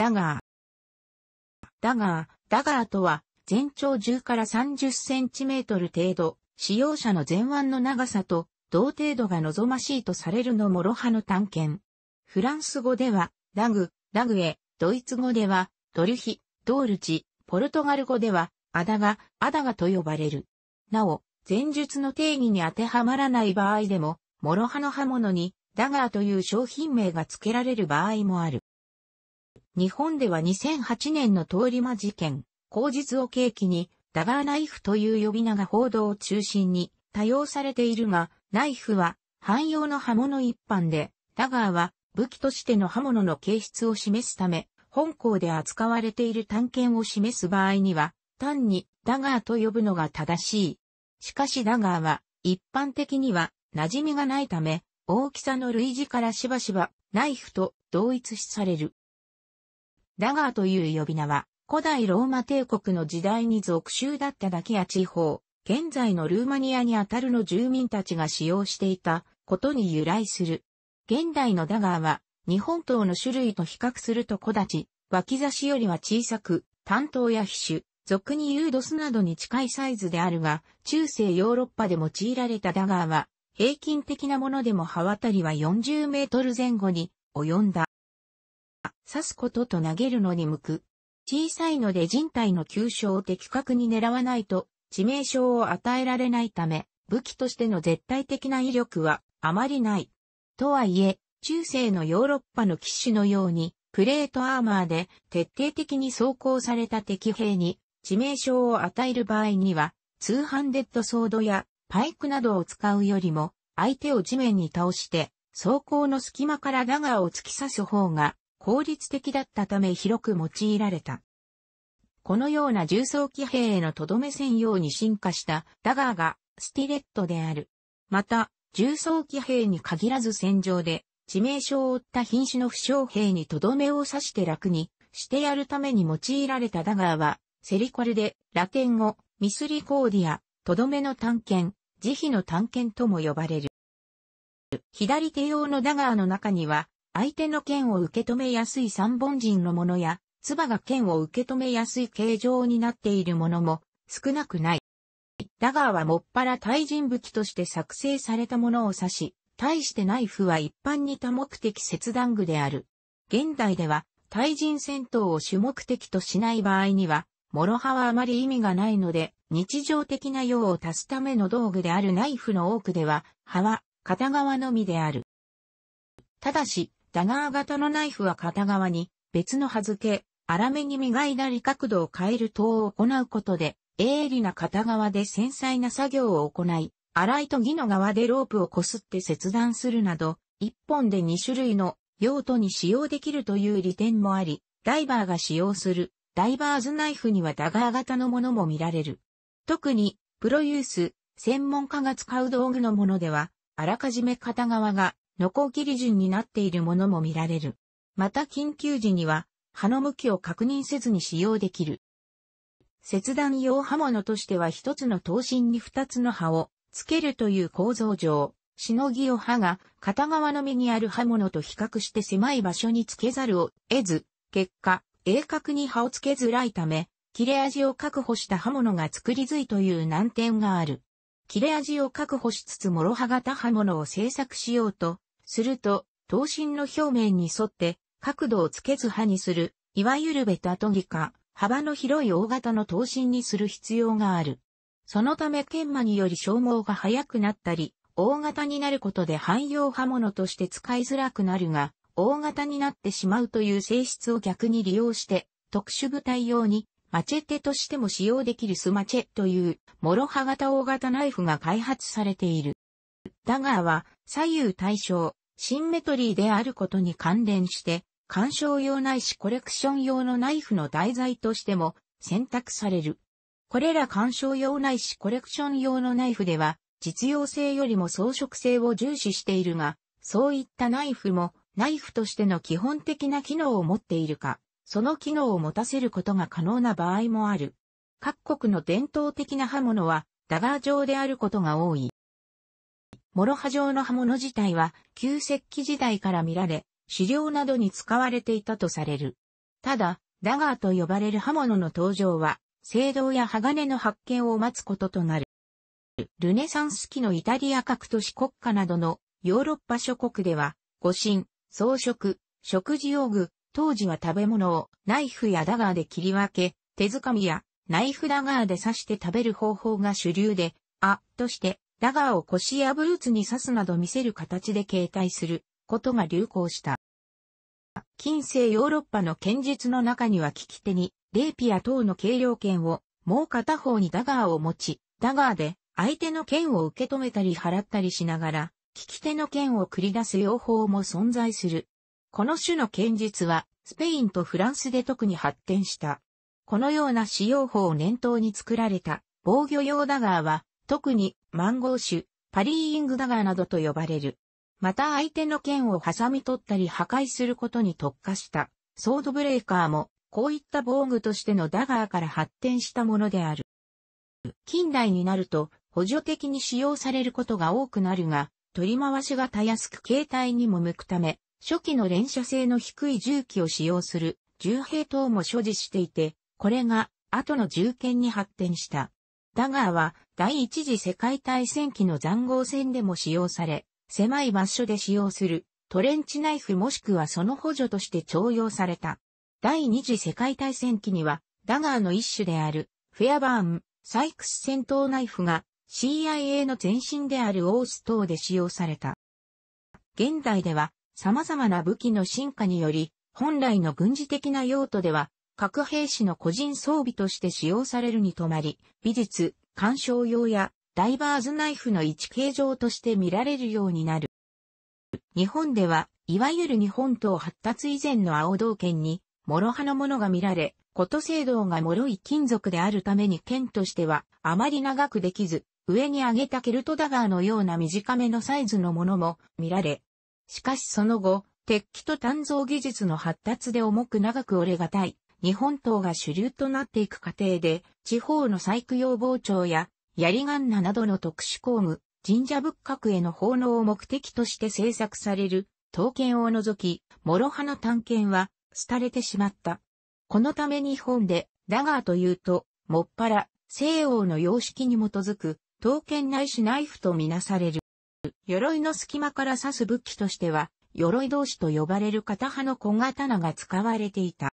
ダガー。ダガー、ダガーとは、全長10から30センチメートル程度、使用者の前腕の長さと、同程度が望ましいとされるのもろ刃の探検。フランス語では、ダグ、ダグエ、ドイツ語では、ドリュヒ、ドールチ、ポルトガル語では、アダガ、アダガと呼ばれる。なお、前述の定義に当てはまらない場合でも、諸刃の刃物に、ダガーという商品名が付けられる場合もある。日本では2008年の通り魔事件、口実を契機に、ダガーナイフという呼び名が報道を中心に多用されているが、ナイフは汎用の刃物一般で、ダガーは武器としての刃物の形質を示すため、本校で扱われている探検を示す場合には、単にダガーと呼ぶのが正しい。しかしダガーは一般的には馴染みがないため、大きさの類似からしばしばナイフと同一視される。ラガーという呼び名は、古代ローマ帝国の時代に属州だっただけや地方、現在のルーマニアにあたるの住民たちが使用していたことに由来する。現代のダガーは、日本刀の種類と比較すると小立ち、脇差しよりは小さく、担当や皮種、俗にユードスなどに近いサイズであるが、中世ヨーロッパで用いられたダガーは、平均的なものでも刃渡りは40メートル前後に及んだ。刺すことと投げるのに向く。小さいので人体の急所を的確に狙わないと致命傷を与えられないため、武器としての絶対的な威力はあまりない。とはいえ、中世のヨーロッパの騎士のように、プレートアーマーで徹底的に装甲された敵兵に致命傷を与える場合には、通販ハンデッドソードやパイクなどを使うよりも、相手を地面に倒して、装甲の隙間からダガーを突き刺す方が効率的だったため広く用いられた。このような重装機兵へのとどめ専用に進化したダガーがスティレットである。また、重装機兵に限らず戦場で致命傷を負った品種の負傷兵にとどめを刺して楽にしてやるために用いられたダガーは、セリコルでラテン語、ミスリコーディア、とどめの探検、慈悲の探検とも呼ばれる。左手用のダガーの中には、相手の剣を受け止めやすい三本陣のものや、唾が剣を受け止めやすい形状になっているものも少なくない。ダガーはもっぱら対人武器として作成されたものを指し、対してナイフは一般に多目的切断具である。現代では、対人戦闘を主目的としない場合には、諸刃はあまり意味がないので、日常的な用を足すための道具であるナイフの多くでは、刃は片側のみである。ただし、ダガー型のナイフは片側に別の刃付け、粗めに磨いたり角度を変える等を行うことで、鋭利な片側で繊細な作業を行い、粗い研ぎの側でロープをこすって切断するなど、一本で2種類の用途に使用できるという利点もあり、ダイバーが使用するダイバーズナイフにはダガー型のものも見られる。特に、プロユース、専門家が使う道具のものでは、あらかじめ片側がノコギリ順になっているものも見られる。また緊急時には、刃の向きを確認せずに使用できる。切断用刃物としては一つの刀身に二つの刃を付けるという構造上、しのぎを刃が片側の目にある刃物と比較して狭い場所につけざるを得ず、結果、鋭角に刃をつけづらいため、切れ味を確保した刃物が作りづいという難点がある。切れ味を確保しつつ諸刃型刃物を製作しようとすると、刀身の表面に沿って角度をつけず刃にする、いわゆるベタトギか、幅の広い大型の刀身にする必要がある。そのため研磨により消耗が早くなったり、大型になることで汎用刃物として使いづらくなるが、大型になってしまうという性質を逆に利用して、特殊部隊用に、マチェテとしても使用できるスマチェという、諸刃型大型ナイフが開発されている。ダガーは左右対称、シンメトリーであることに関連して、鑑賞用ないしコレクション用のナイフの題材としても選択される。これら鑑賞用ないしコレクション用のナイフでは、実用性よりも装飾性を重視しているが、そういったナイフもナイフとしての基本的な機能を持っているか、その機能を持たせることが可能な場合もある。各国の伝統的な刃物は、ダガー状であることが多い。諸刃状の刃物自体は旧石器時代から見られ、狩猟などに使われていたとされる。ただ、ダガーと呼ばれる刃物の登場は、青銅や鋼の発見を待つこととなる。ルネサンス期のイタリア各都市国家などのヨーロッパ諸国では、護身、装飾、食事用具、当時は食べ物をナイフやダガーで切り分け、手づかみやナイフダガーで刺して食べる方法が主流で、あ、としてダガーを腰やブーツに刺すなど見せる形で携帯することが流行した。近世ヨーロッパの剣術の中には利き手に、レーピア等の軽量剣を、もう片方にダガーを持ち、ダガーで相手の剣を受け止めたり払ったりしながら、利き手の剣を繰り出す用法も存在する。この種の剣術は、スペインとフランスで特に発展した。このような使用法を念頭に作られた防御用ダガーは、特にマンゴー種、パリーイングダガーなどと呼ばれる。また相手の剣を挟み取ったり破壊することに特化したソードブレーカーもこういった防具としてのダガーから発展したものである。近代になると補助的に使用されることが多くなるが、取り回しがたやすく携帯にも向くため、初期の連射性の低い銃器を使用する銃兵等も所持していて、これが後の銃剣に発展した。ダガーは第一次世界大戦期の残壕戦でも使用され、狭い場所で使用するトレンチナイフもしくはその補助として徴用された。第二次世界大戦期にはダガーの一種であるフェアバーン、サイクス戦闘ナイフが CIA の前身であるオース等で使用された。現代では様々な武器の進化により、本来の軍事的な用途では核兵士の個人装備として使用されるにとまり、美術、鑑賞用やダイバーズナイフの位置形状として見られるようになる。日本では、いわゆる日本島発達以前の青銅剣に、諸刃のものが見られ、こと制度が脆い金属であるために剣としては、あまり長くできず、上に上げたケルトダガーのような短めのサイズのものも見られ。しかしその後、鉄器と鍛造技術の発達で重く長く折れがたい、日本刀が主流となっていく過程で、地方の細工用包丁や、槍ガンナなどの特殊工具、神社仏閣への奉納を目的として制作される、刀剣を除き、諸刃の探検は、廃れてしまった。このため日本で、ダガーというと、もっぱら、西欧の様式に基づく、刀剣ないしナイフとみなされる。鎧の隙間から刺す武器としては、鎧同士と呼ばれる片刃の小刀が使われていた。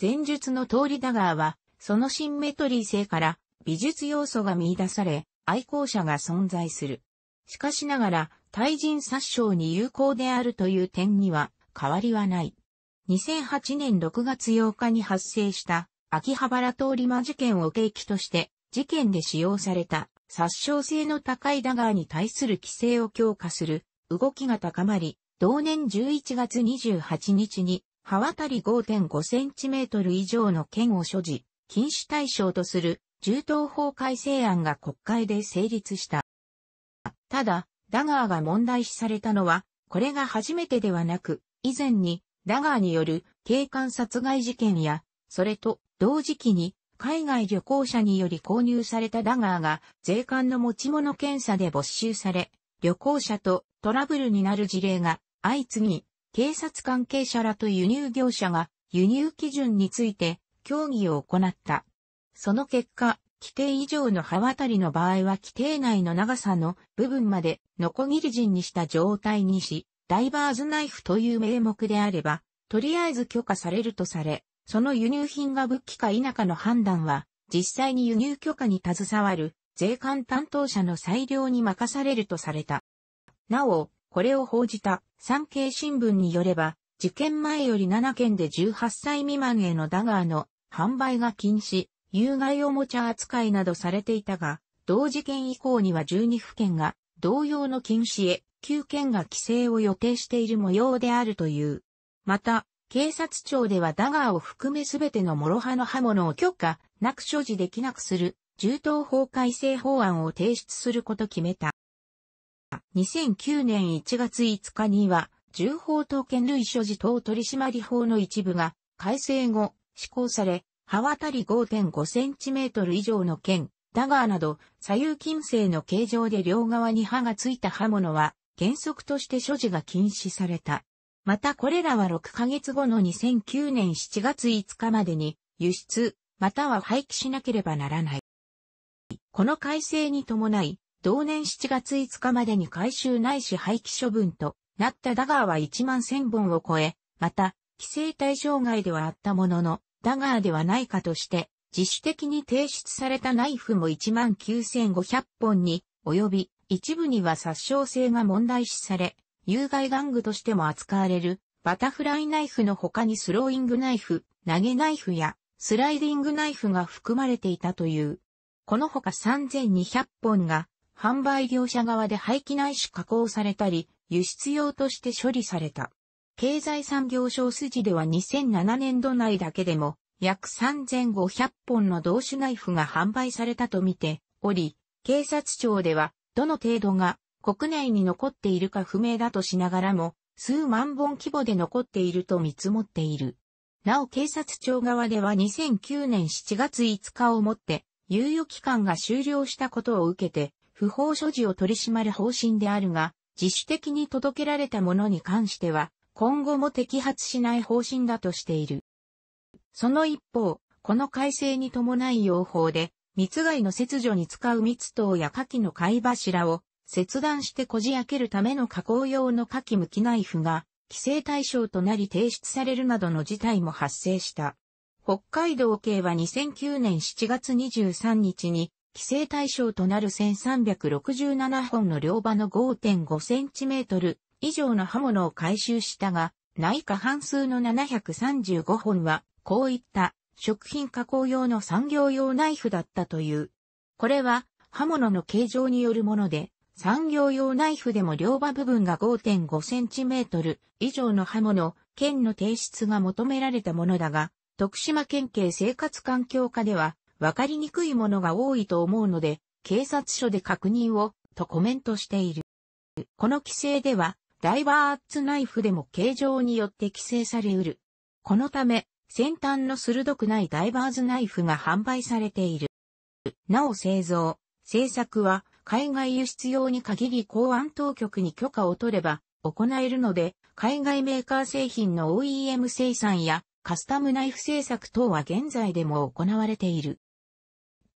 前述の通りダガーは、そのシンメトリー性から美術要素が見出され、愛好者が存在する。しかしながら、対人殺傷に有効であるという点には変わりはない。2008年6月8日に発生した秋葉原通り魔事件を契機として、事件で使用された殺傷性の高いダガーに対する規制を強化する動きが高まり、同年11月28日に刃渡り5 5トル以上の剣を所持、禁止対象とする銃刀法改正案が国会で成立した。ただ、ダガーが問題視されたのは、これが初めてではなく、以前にダガーによる警官殺害事件や、それと同時期に海外旅行者により購入されたダガーが税関の持ち物検査で没収され、旅行者とトラブルになる事例が相次ぎ、警察関係者らと輸入業者が輸入基準について協議を行った。その結果、規定以上の刃渡りの場合は規定内の長さの部分までノコギリ陣にした状態にし、ダイバーズナイフという名目であれば、とりあえず許可されるとされ、その輸入品が武器か否かの判断は、実際に輸入許可に携わる税関担当者の裁量に任されるとされた。なお、これを報じた産経新聞によれば、事件前より7件で18歳未満へのダガーの販売が禁止、有害おもちゃ扱いなどされていたが、同事件以降には12府県が同様の禁止へ9件が規制を予定している模様であるという。また、警察庁ではダガーを含めすべての諸刃の刃物を許可なく所持できなくする、銃刀法改正法案を提出すること決めた。2009年1月5日には、重法刀剣類所持等取締法の一部が改正後、施行され、刃渡り5.5センチメートル以上の剣、ダガーなど左右金星の形状で両側に刃がついた刃物は原則として所持が禁止された。またこれらは6ヶ月後の2009年7月5日までに輸出、または廃棄しなければならない。この改正に伴い、同年7月5日までに回収ないし廃棄処分となったダガーは1万1000本を超え、また、規制対象外ではあったものの、ダガーではないかとして、自主的に提出されたナイフも1万9500本に及び、一部には殺傷性が問題視され、有害玩具としても扱われる、バタフライナイフの他にスローイングナイフ、投げナイフや、スライディングナイフが含まれていたという。この他3200本が販売業者側で廃棄ないし加工されたり、輸出用として処理された。経済産業省筋では2007年度内だけでも約3500本の同種ナイフが販売されたとみており、警察庁ではどの程度が国内に残っているか不明だとしながらも数万本規模で残っていると見積もっている。なお警察庁側では2009年7月5日をもって猶予期間が終了したことを受けて不法所持を取り締まる方針であるが、自主的に届けられたものに関しては、今後も摘発しない方針だとしている。その一方、この改正に伴い用法で、密外の切除に使う密刀や火器の貝柱を切断してこじ開けるための加工用の火器向きナイフが規制対象となり提出されるなどの事態も発生した。北海道警は2009年7月23日に規制対象となる1367本の両刃の5.5センチメートル以上の刃物を回収したが、内科半数の735本は、こういった食品加工用の産業用ナイフだったという。これは刃物の形状によるもので、産業用ナイフでも両刃部分が5.5センチメートル以上の刃物、県の提出が求められたものだが、徳島県警生活環境課では、わかりにくいものが多いと思うので、警察署で確認を、とコメントしている。この規制では、ダイバーツナイフでも形状によって規制されうる。このため、先端の鋭くないダイバーズナイフが販売されている。なお製造、製作は海外輸出用に限り公安当局に許可を取れば行えるので、海外メーカー製品の OEM 生産やカスタムナイフ製作等は現在でも行われている。